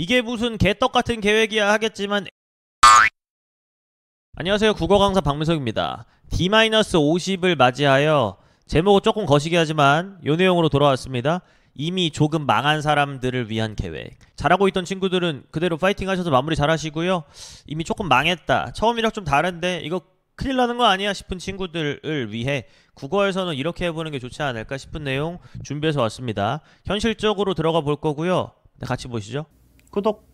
이게 무슨 개떡 같은 계획이야 하겠지만 안녕하세요 국어 강사 박민석입니다. D-50을 맞이하여 제목을 조금 거시기 하지만 요 내용으로 돌아왔습니다. 이미 조금 망한 사람들을 위한 계획 잘하고 있던 친구들은 그대로 파이팅 하셔서 마무리 잘 하시고요 이미 조금 망했다 처음이랑 좀 다른데 이거 큰일 나는 거 아니야 싶은 친구들을 위해 국어에서는 이렇게 해보는 게 좋지 않을까 싶은 내용 준비해서 왔습니다 현실적으로 들어가 볼 거고요 네, 같이 보시죠 구독,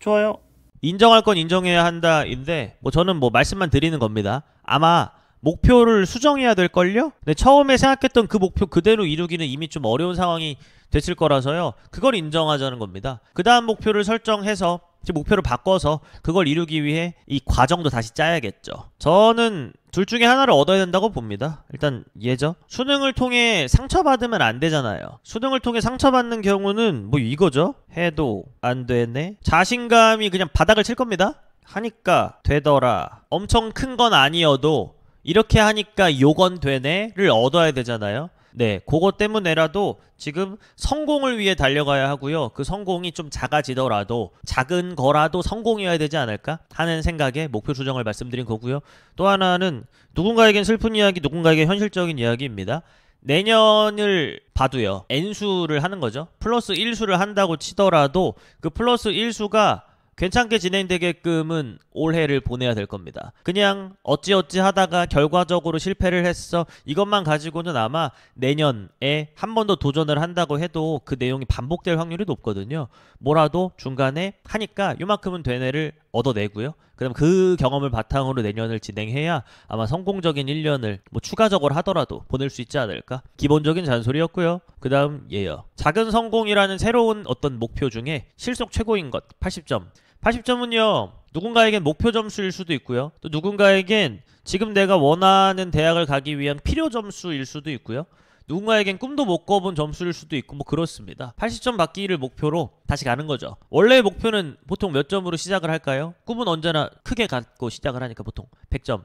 좋아요. 인정할 건 인정해야 한다인데 뭐 저는 뭐 말씀만 드리는 겁니다. 아마 목표를 수정해야 될걸요? 근데 처음에 생각했던 그 목표 그대로 이루기는 이미 좀 어려운 상황이 됐을 거라서요. 그걸 인정하자는 겁니다. 그 다음 목표를 설정해서 목표를 바꿔서 그걸 이루기 위해 이 과정도 다시 짜야겠죠. 저는 둘 중에 하나를 얻어야 된다고 봅니다. 일단 예죠. 수능을 통해 상처받으면 안 되잖아요. 수능을 통해 상처받는 경우는 뭐 이거죠. 해도 안 되네. 자신감이 그냥 바닥을 칠 겁니다. 하니까 되더라. 엄청 큰 건 아니어도 이렇게 하니까 요건 되네를 얻어야 되잖아요. 네, 그거 때문에라도 지금 성공을 위해 달려가야 하고요. 그 성공이 좀 작아지더라도 작은 거라도 성공이어야 되지 않을까 하는 생각에 목표 조정을 말씀드린 거고요. 또 하나는 누군가에겐 슬픈 이야기, 누군가에겐 현실적인 이야기입니다. 내년을 봐도요. n수를 하는 거죠. 플러스 1수를 한다고 치더라도 그 플러스 1수가 괜찮게 진행되게끔은 올해를 보내야 될 겁니다. 그냥 어찌어찌 하다가 결과적으로 실패를 했어. 이것만 가지고는 아마 내년에 한 번 더 도전을 한다고 해도 그 내용이 반복될 확률이 높거든요. 뭐라도 중간에 하니까 이만큼은 되네를 얻어내고요. 그럼 그 경험을 바탕으로 내년을 진행해야 아마 성공적인 1년을 뭐 추가적으로 하더라도 보낼 수 있지 않을까? 기본적인 잔소리였고요. 그 다음 예요. 작은 성공이라는 새로운 어떤 목표 중에 실속 최고인 것 80점. 80점은요. 누군가에겐 목표 점수일 수도 있고요. 또 누군가에겐 지금 내가 원하는 대학을 가기 위한 필요 점수일 수도 있고요. 누군가에겐 꿈도 못 꿔본 점수일 수도 있고 뭐 그렇습니다. 80점 받기를 목표로 다시 가는 거죠. 원래의 목표는 보통 몇 점으로 시작을 할까요? 꿈은 언제나 크게 갖고 시작을 하니까 보통 100점.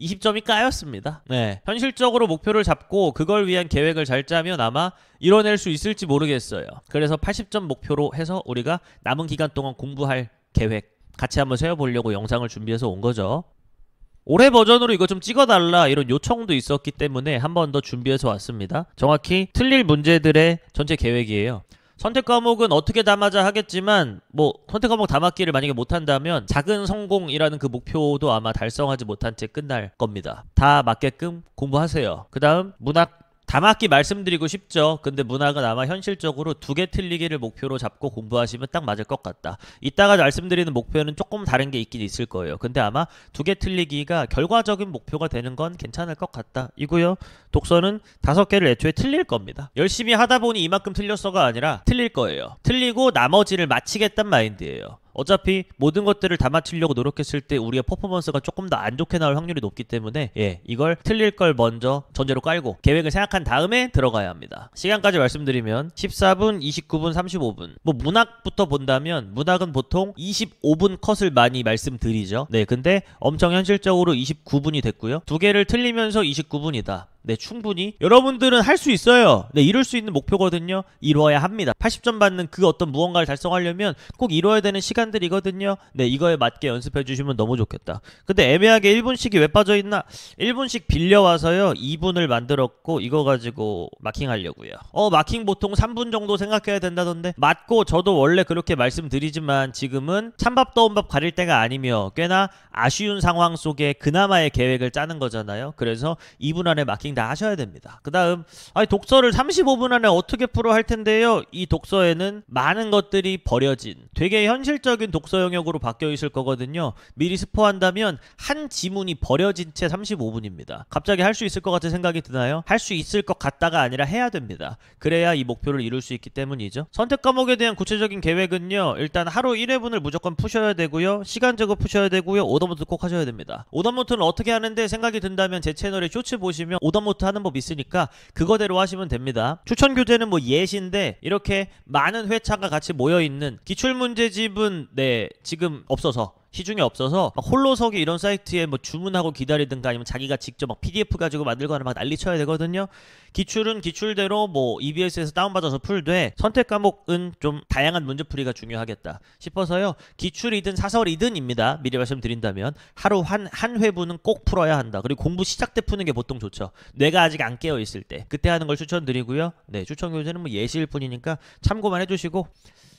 20점이 까였습니다. 네. 현실적으로 목표를 잡고 그걸 위한 계획을 잘 짜면 아마 이뤄낼 수 있을지 모르겠어요. 그래서 80점 목표로 해서 우리가 남은 기간 동안 공부할 계획 같이 한번 세워보려고 영상을 준비해서 온 거죠. 올해 버전으로 이거 좀 찍어달라 이런 요청도 있었기 때문에 한 번 더 준비해서 왔습니다. 정확히 틀릴 문제들의 전체 계획이에요. 선택 과목은 어떻게 담아자 하겠지만 뭐 선택 과목 담았기를 만약에 못한다면 작은 성공이라는 그 목표도 아마 달성하지 못한 채 끝날 겁니다. 다 맞게끔 공부하세요. 그 다음 문학 다 맞게 말씀드리고 싶죠. 근데 문학은 아마 현실적으로 두 개 틀리기를 목표로 잡고 공부하시면 딱 맞을 것 같다. 이따가 말씀드리는 목표는 조금 다른 게 있긴 있을 거예요. 근데 아마 두 개 틀리기가 결과적인 목표가 되는 건 괜찮을 것 같다. 이고요. 독서는 다섯 개를 애초에 틀릴 겁니다. 열심히 하다 보니 이만큼 틀렸어가 아니라 틀릴 거예요. 틀리고 나머지를 마치겠단 마인드예요. 어차피 모든 것들을 다 맞추려고 노력했을 때 우리의 퍼포먼스가 조금 더 안 좋게 나올 확률이 높기 때문에 예 이걸 틀릴 걸 먼저 전제로 깔고 계획을 생각한 다음에 들어가야 합니다 시간까지 말씀드리면 14분 29분 35분 뭐 문학부터 본다면 문학은 보통 25분 컷을 많이 말씀드리죠 네 근데 엄청 현실적으로 29분이 됐고요 두 개를 틀리면서 29분이다 네, 충분히 여러분들은 할 수 있어요. 네, 이룰 수 있는 목표거든요. 이루어야 합니다. 80점 받는 그 어떤 무언가를 달성하려면 꼭 이뤄야 되는 시간들이거든요. 네, 이거에 맞게 연습해 주시면 너무 좋겠다. 근데 애매하게 1분씩이 왜 빠져 있나? 1분씩 빌려와서요. 2분을 만들었고 이거 가지고 마킹 하려고요. 어, 마킹 보통 3분 정도 생각해야 된다던데. 맞고 저도 원래 그렇게 말씀드리지만 지금은 찬밥 더운 밥 가릴 때가 아니며 꽤나 아쉬운 상황 속에 그나마의 계획을 짜는 거잖아요. 그래서 2분 안에 마킹 하셔야 됩니다. 그 다음 아니, 독서를 35분 안에 어떻게 풀어 할 텐데요. 이 독서에는 많은 것들이 버려진 되게 현실적인 독서 영역으로 바뀌어 있을 거거든요. 미리 스포한다면 한 지문이 버려진 채 35분입니다. 갑자기 할 수 있을 것 같은 생각이 드나요? 할 수 있을 것 같다가 아니라 해야 됩니다. 그래야 이 목표를 이룰 수 있기 때문이죠. 선택 과목에 대한 구체적인 계획은요. 일단 하루 1회분을 무조건 푸셔야 되고요. 시간 제곱 푸셔야 되고요. 오더모트 꼭 하셔야 됩니다. 오더모트는 어떻게 하는데 생각이 든다면 제 채널에 쇼츠 보시면 오더 오더모트 하는 법 있으니까 그거대로 하시면 됩니다. 추천 교재는 뭐 예시인데 이렇게 많은 회차가 같이 모여있는 기출문제집은 네 지금 없어서 시중에 없어서 홀로서기 이런 사이트에 뭐 주문하고 기다리든가 아니면 자기가 직접 막 PDF 가지고 만들거나막 난리쳐야 되거든요. 기출은 기출대로 뭐 EBS에서 다운받아서 풀되 선택 과목은 좀 다양한 문제풀이가 중요하겠다 싶어서요. 기출이든 사설이든입니다. 미리 말씀드린다면 하루 한, 한 회분은 꼭 풀어야 한다. 그리고 공부 시작 때 푸는 게 보통 좋죠. 뇌가 아직 안 깨어 있을 때 그때 하는 걸 추천드리고요. 네, 추천 교재는 뭐 예시일 뿐이니까 참고만 해주시고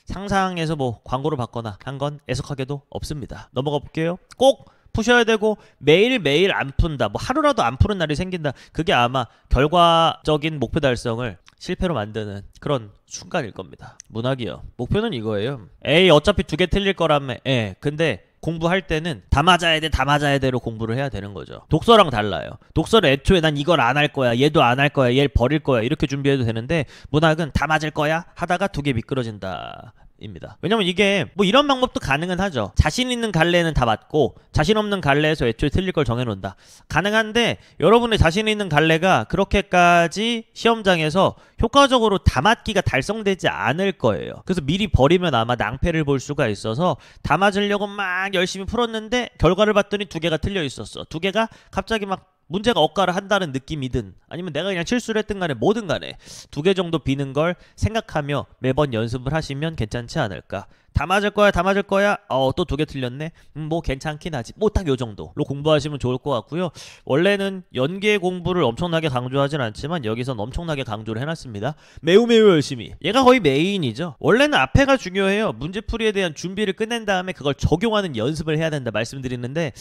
상상에서뭐 광고를 받거나 한 건 애석하게도 없습니다. 넘어가 볼게요. 꼭 푸셔야 되고 매일매일 안 푼다. 뭐 하루라도 안 푸는 날이 생긴다. 그게 아마 결과적인 목표 달성을 실패로 만드는 그런 순간일 겁니다. 문학이요. 목표는 이거예요. 에이 어차피 두 개 틀릴 거라며. 예. 근데 공부할 때는 다 맞아야 돼, 다 맞아야 돼로 공부를 해야 되는 거죠. 독서랑 달라요. 독서를 애초에 난 이걸 안 할 거야, 얘도 안 할 거야, 얘를 버릴 거야 이렇게 준비해도 되는데 문학은 다 맞을 거야 하다가 두 개 미끄러진다. 입니다. 왜냐면 이게 뭐 이런 방법도 가능은 하죠. 자신 있는 갈래는 다 맞고 자신 없는 갈래에서 애초에 틀릴 걸 정해놓는다. 가능한데 여러분의 자신 있는 갈래가 그렇게까지 시험장에서 효과적으로 다 맞기가 달성되지 않을 거예요. 그래서 미리 버리면 아마 낭패를 볼 수가 있어서 다 맞으려고 막 열심히 풀었는데 결과를 봤더니 두 개가 틀려 있었어. 두 개가 갑자기 막 문제가 억가를 한다는 느낌이든 아니면 내가 그냥 실수를 했든 간에 뭐든 간에 두 개 정도 비는 걸 생각하며 매번 연습을 하시면 괜찮지 않을까 다 맞을 거야 다 맞을 거야 어또 두 개 틀렸네 음, 뭐 괜찮긴 하지 뭐 딱 요 정도로 공부하시면 좋을 것 같고요 원래는 연계 공부를 엄청나게 강조하진 않지만 여기선 엄청나게 강조를 해놨습니다 매우 매우 열심히 얘가 거의 메인이죠 원래는 앞에가 중요해요 문제풀이에 대한 준비를 끝낸 다음에 그걸 적용하는 연습을 해야 된다 말씀드리는데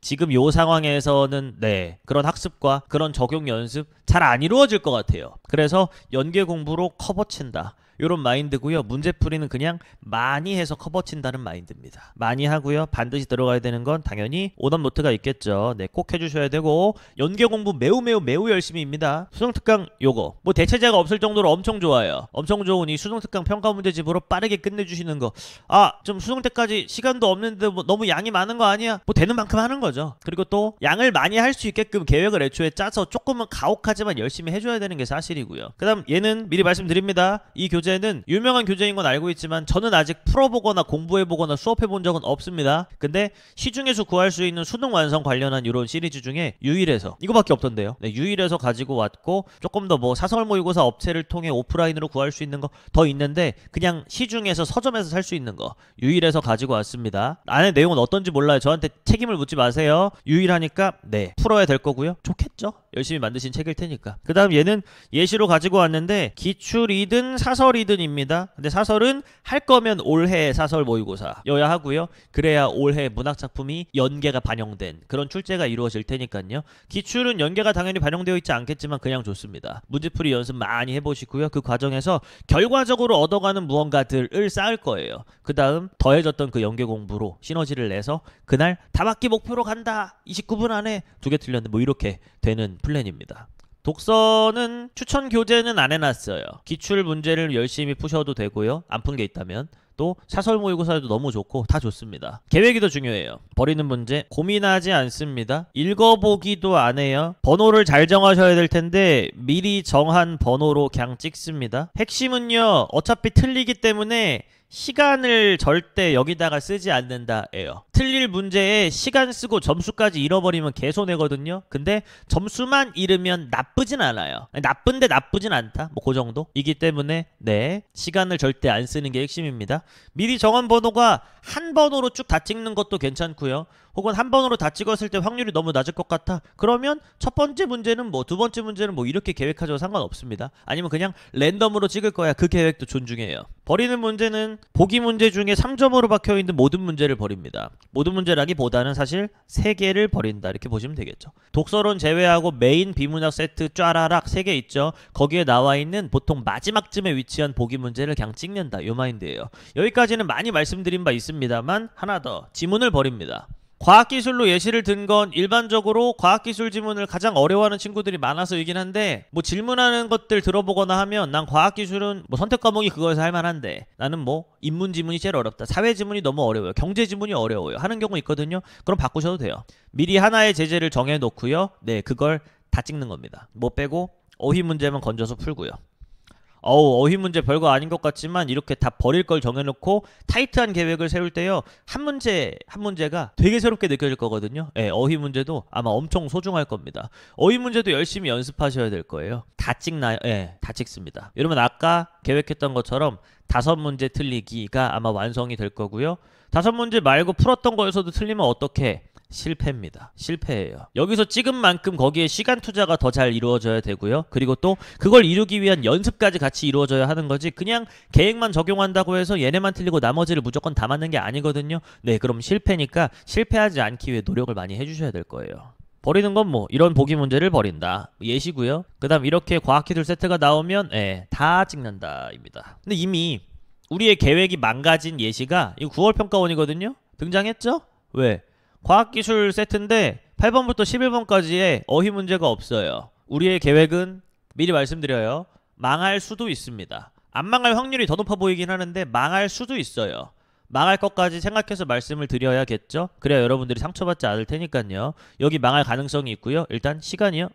지금 요 상황에서는 네 그런 학습과 그런 적용 연습 잘 안 이루어질 것 같아요. 그래서 연계 공부로 커버친다. 이런 마인드고요. 문제풀이는 그냥 많이 해서 커버친다는 마인드입니다. 많이 하고요. 반드시 들어가야 되는 건 당연히 오답 노트가 있겠죠. 네, 꼭 해주셔야 되고 연계 공부 매우 매우 매우 열심히입니다. 수능 특강 요거 뭐 대체자가 없을 정도로 엄청 좋아요. 엄청 좋으니 수능 특강 평가 문제집으로 빠르게 끝내주시는 거. 아, 좀 수능 때까지 시간도 없는데 뭐 너무 양이 많은 거 아니야? 뭐 되는 만큼 하는 거죠. 그리고 또 양을 많이 할 수 있게끔 계획을 애초에 짜서 조금은 가혹하지만 열심히 해줘야 되는 게 사실이고요. 그다음 얘는 미리 말씀드립니다. 이 교재 문제는 유명한 교재인 건 알고 있지만 저는 아직 풀어보거나 공부해보거나 수업해본 적은 없습니다. 근데 시중에서 구할 수 있는 수능 완성 관련한 이런 시리즈 중에 유일해서 이거밖에 없던데요. 네, 유일해서 가지고 왔고 조금 더 뭐 사설 모의고사 업체를 통해 오프라인으로 구할 수 있는 거 더 있는데 그냥 시중에서 서점에서 살 수 있는 거 유일해서 가지고 왔습니다. 안에 내용은 어떤지 몰라요. 저한테 책임을 묻지 마세요. 유일하니까 네 풀어야 될 거고요. 좋겠죠? 열심히 만드신 책일 테니까. 그 다음 얘는 예시로 가지고 왔는데 기출이든 사설이든입니다. 근데 사설은 할 거면 올해 사설 모의고사여야 하고요. 그래야 올해 문학작품이 연계가 반영된 그런 출제가 이루어질 테니까요. 기출은 연계가 당연히 반영되어 있지 않겠지만 그냥 좋습니다. 문제풀이 연습 많이 해보시고요. 그 과정에서 결과적으로 얻어가는 무언가들을 쌓을 거예요. 그 다음 더해졌던 그 연계 공부로 시너지를 내서 그날 다바기 목표로 간다. 29분 안에 두 개 틀렸는데 뭐 이렇게 되는 플랜입니다. 독서는 추천 교재는 안 해놨어요. 기출 문제를 열심히 푸셔도 되고요. 안 푼 게 있다면. 또 사설 모의고사도 에 너무 좋고 다 좋습니다. 계획이 더 중요해요. 버리는 문제 고민하지 않습니다. 읽어보기도 안 해요. 번호를 잘 정하셔야 될 텐데 미리 정한 번호로 그냥 찍습니다. 핵심은요 어차피 틀리기 때문에 시간을 절대 여기다가 쓰지 않는다에요 틀릴 문제에 시간 쓰고 점수까지 잃어버리면 개손해거든요. 근데 점수만 잃으면 나쁘진 않아요. 나쁜데 나쁘진 않다. 뭐 그 정도? 이기 때문에 네 시간을 절대 안 쓰는 게 핵심입니다. 미리 정한 번호가 한 번호로 쭉 다 찍는 것도 괜찮고요. 혹은 한 번으로 다 찍었을 때 확률이 너무 낮을 것 같아. 그러면 첫 번째 문제는 뭐 두 번째 문제는 뭐 이렇게 계획하죠. 상관없습니다. 아니면 그냥 랜덤으로 찍을 거야. 그 계획도 존중해요. 버리는 문제는 보기 문제 중에 3점으로 박혀있는 모든 문제를 버립니다. 모든 문제라기보다는 사실 세 개를 버린다 이렇게 보시면 되겠죠. 독서론 제외하고 메인 비문학 세트 쫘라락 세 개 있죠. 거기에 나와 있는 보통 마지막쯤에 위치한 보기 문제를 그냥 찍는다 요 마인드예요. 여기까지는 많이 말씀드린 바 있습니다만 하나 더 지문을 버립니다. 과학기술로 예시를 든 건 일반적으로 과학기술 지문을 가장 어려워하는 친구들이 많아서이긴 한데 뭐 질문하는 것들 들어보거나 하면 난 과학기술은 뭐 선택 과목이 그거에서 할 만한데 나는 뭐 인문 지문이 제일 어렵다 사회 지문이 너무 어려워요 경제 지문이 어려워요 하는 경우 있거든요 그럼 바꾸셔도 돼요 미리 하나의 제재를 정해놓고요 네 그걸 다 찍는 겁니다 뭐 빼고 어휘 문제만 건져서 풀고요 어우 어휘 문제 별거 아닌 것 같지만 이렇게 다 버릴 걸 정해놓고 타이트한 계획을 세울 때요 한 문제 한 문제가 되게 새롭게 느껴질 거거든요 예, 어휘 문제도 아마 엄청 소중할 겁니다 어휘 문제도 열심히 연습하셔야 될 거예요 다 찍나요? 예, 다 찍습니다 여러분 아까 계획했던 것처럼 다섯 문제 틀리기가 아마 완성이 될 거고요 다섯 문제 말고 풀었던 거에서도 틀리면 어떻게 실패입니다. 실패예요. 여기서 찍은 만큼 거기에 시간 투자가 더 잘 이루어져야 되고요. 그리고 또 그걸 이루기 위한 연습까지 같이 이루어져야 하는 거지 그냥 계획만 적용한다고 해서 얘네만 틀리고 나머지를 무조건 다 맞는 게 아니거든요. 네, 그럼 실패니까 실패하지 않기 위해 노력을 많이 해주셔야 될 거예요. 버리는 건 뭐 이런 보기 문제를 버린다 예시고요 그 다음 이렇게 과학기술 세트가 나오면 예, 다 찍는다 입니다 근데 이미 우리의 계획이 망가진 예시가 이 9월 평가원이거든요 등장했죠? 왜? 과학기술 세트인데 8번부터 11번까지의 어휘 문제가 없어요. 우리의 계획은 미리 말씀드려요. 망할 수도 있습니다. 안 망할 확률이 더 높아 보이긴 하는데 망할 수도 있어요. 망할 것까지 생각해서 말씀을 드려야겠죠? 그래야 여러분들이 상처받지 않을 테니까요. 여기 망할 가능성이 있고요. 일단 시간이요.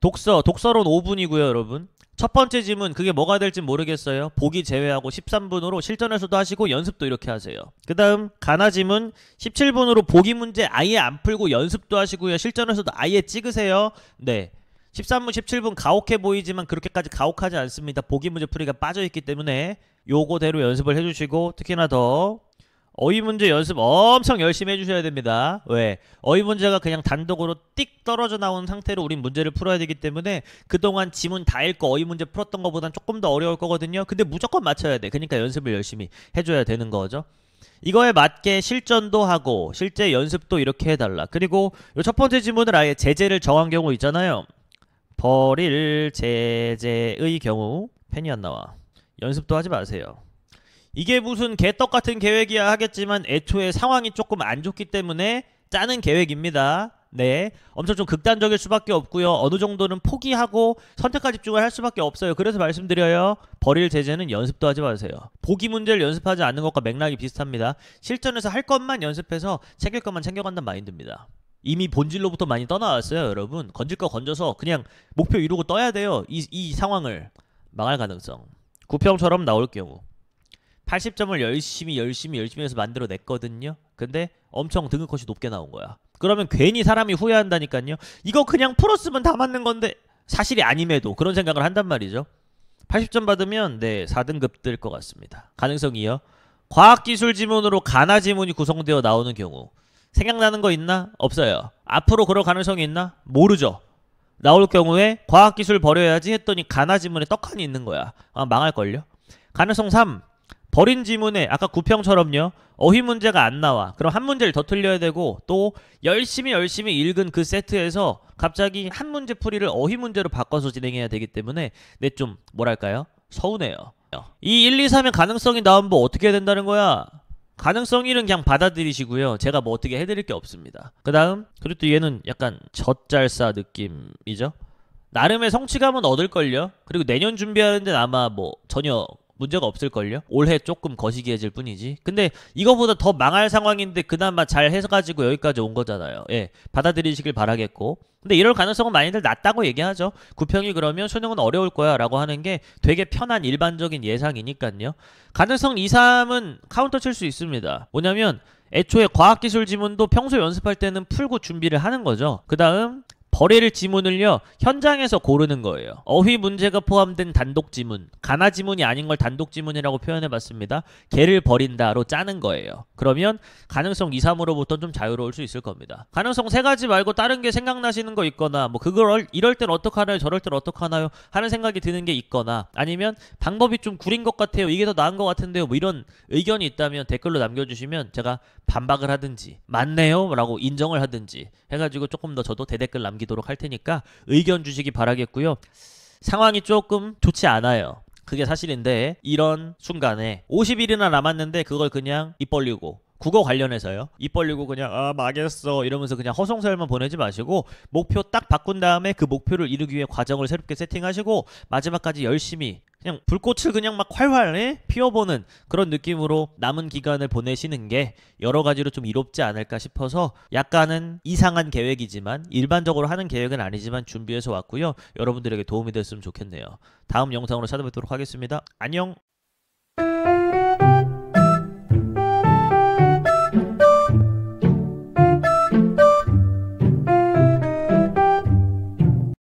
독서, 독서론 5분이고요, 여러분. 첫 번째 질문 그게 뭐가 될지 모르겠어요. 보기 제외하고 13분으로 실전에서도 하시고 연습도 이렇게 하세요. 그 다음 가나 짐은 17분으로 보기 문제 아예 안 풀고 연습도 하시고요. 실전에서도 아예 찍으세요. 네. 13분 17분 가혹해 보이지만 그렇게까지 가혹하지 않습니다. 보기 문제 풀이가 빠져있기 때문에 요거대로 연습을 해주시고 특히나 더 어휘 문제 연습 엄청 열심히 해주셔야 됩니다. 왜? 어휘 문제가 그냥 단독으로 띡 떨어져 나온 상태로 우린 문제를 풀어야 되기 때문에 그동안 지문 다 읽고 어휘 문제 풀었던 것보단 조금 더 어려울 거거든요. 근데 무조건 맞춰야 돼. 그러니까 연습을 열심히 해줘야 되는 거죠. 이거에 맞게 실전도 하고 실제 연습도 이렇게 해달라. 그리고 요 첫 번째 지문을 아예 제재를 정한 경우 있잖아요. 버릴 제재의 경우 펜이 안 나와. 연습도 하지 마세요. 이게 무슨 개떡 같은 계획이야 하겠지만 애초에 상황이 조금 안 좋기 때문에 짜는 계획입니다. 네. 엄청 좀 극단적일 수밖에 없고요. 어느 정도는 포기하고 선택과 집중을 할 수밖에 없어요. 그래서 말씀드려요. 버릴 제재는 연습도 하지 마세요. 보기 문제를 연습하지 않는 것과 맥락이 비슷합니다. 실전에서 할 것만 연습해서 챙길 것만 챙겨간다는 마인드입니다. 이미 본질로부터 많이 떠나왔어요, 여러분. 건질 거 건져서 그냥 목표 이루고 떠야 돼요. 이, 이 상황을. 망할 가능성. 구평처럼 나올 경우. 80점을 열심히 열심히 열심히 해서 만들어냈거든요. 근데 엄청 등급컷이 높게 나온 거야. 그러면 괜히 사람이 후회한다니까요. 이거 그냥 풀었으면 다 맞는 건데 사실이 아님에도 그런 생각을 한단 말이죠. 80점 받으면 네 4등급 뜰것 같습니다. 가능성이요. 과학기술 지문으로 가나 지문이 구성되어 나오는 경우 생각나는 거 있나? 없어요. 앞으로 그럴 가능성이 있나? 모르죠. 나올 경우에 과학기술 버려야지 했더니 가나 지문에 떡하니 있는 거야. 아 망할걸요. 가능성 3. 버린 지문에 아까 구평처럼요. 어휘 문제가 안 나와. 그럼 한 문제를 더 틀려야 되고 또 열심히 열심히 읽은 그 세트에서 갑자기 한 문제 풀이를 어휘 문제로 바꿔서 진행해야 되기 때문에 내좀 네, 뭐랄까요? 서운해요. 이 1, 2, 3의 가능성이 나오면 뭐 어떻게 해야 된다는 거야? 가능성 1은 그냥 받아들이시고요. 제가 뭐 어떻게 해드릴 게 없습니다. 그 다음 그리고 또 얘는 약간 젖잘싸 느낌이죠. 나름의 성취감은 얻을걸요? 그리고 내년 준비하는데 아마 뭐 전혀 문제가 없을걸요? 올해 조금 거시기해질 뿐이지. 근데 이거보다 더 망할 상황인데 그나마 잘 해서가지고 여기까지 온 거잖아요. 예, 받아들이시길 바라겠고. 근데 이럴 가능성은 많이들 낮다고 얘기하죠. 구평이 그러면 수능은 어려울 거야 라고 하는 게 되게 편한 일반적인 예상이니까요. 가능성 2, 3은 카운터 칠 수 있습니다. 뭐냐면 애초에 과학기술 지문도 평소 연습할 때는 풀고 준비를 하는 거죠. 그 다음 버릴 지문을요 현장에서 고르는 거예요. 어휘 문제가 포함된 단독 지문, 가나 지문이 아닌 걸 단독 지문이라고 표현해봤습니다. 개를 버린다로 짜는 거예요. 그러면 가능성 2, 3으로부터 좀 자유로울 수 있을 겁니다. 가능성 세 가지 말고 다른 게 생각나시는 거 있거나 뭐 그걸 이럴 땐 어떡하나요, 저럴 땐 어떡하나요 하는 생각이 드는 게 있거나 아니면 방법이 좀 구린 것 같아요, 이게 더 나은 것 같은데요, 뭐 이런 의견이 있다면 댓글로 남겨주시면 제가 반박을 하든지 맞네요라고 인정을 하든지 해가지고 조금 더 저도 대댓글 남기. 드리도록 할 테니까 의견 주시기 바라겠고요. 상황이 조금 좋지 않아요. 그게 사실인데 이런 순간에 50일이나 남았는데 그걸 그냥 입 벌리고 국어 관련해서요. 입 벌리고 그냥 아 망했어 이러면서 그냥 허송설만 보내지 마시고 목표 딱 바꾼 다음에 그 목표를 이루기 위해 과정을 새롭게 세팅하시고 마지막까지 열심히 그냥 불꽃을 그냥 막 활활 피워보는 그런 느낌으로 남은 기간을 보내시는 게 여러 가지로 좀 이롭지 않을까 싶어서 약간은 이상한 계획이지만 일반적으로 하는 계획은 아니지만 준비해서 왔고요. 여러분들에게 도움이 됐으면 좋겠네요. 다음 영상으로 찾아뵙도록 하겠습니다. 안녕!